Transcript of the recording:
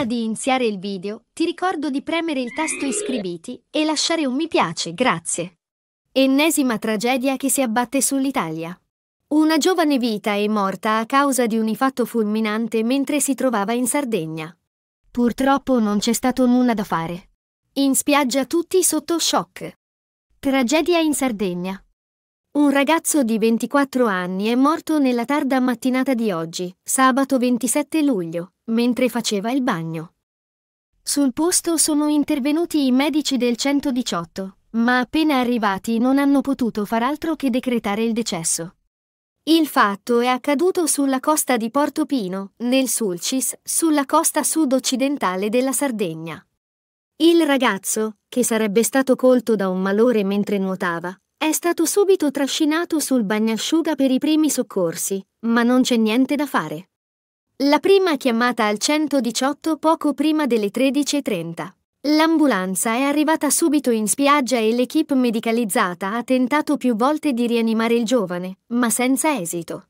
Prima di iniziare il video, ti ricordo di premere il tasto iscriviti e lasciare un mi piace, grazie. Ennesima tragedia che si abbatte sull'Italia. Una giovane vita è morta a causa di un fatto fulminante mentre si trovava in Sardegna. Purtroppo non c'è stato nulla da fare. In spiaggia tutti sotto shock. Tragedia in Sardegna. Un ragazzo di 24 anni è morto nella tarda mattinata di oggi, sabato 27 luglio, mentre faceva il bagno. Sul posto sono intervenuti i medici del 118, ma appena arrivati non hanno potuto far altro che decretare il decesso. Il fatto è accaduto sulla costa di Porto Pino, nel Sulcis, sulla costa sud-occidentale della Sardegna. Il ragazzo, che sarebbe stato colto da un malore mentre nuotava, è stato subito trascinato sul bagnasciuga per i primi soccorsi, ma non c'è niente da fare. La prima chiamata al 118 poco prima delle 13.30. L'ambulanza è arrivata subito in spiaggia e l'equipe medicalizzata ha tentato più volte di rianimare il giovane, ma senza esito.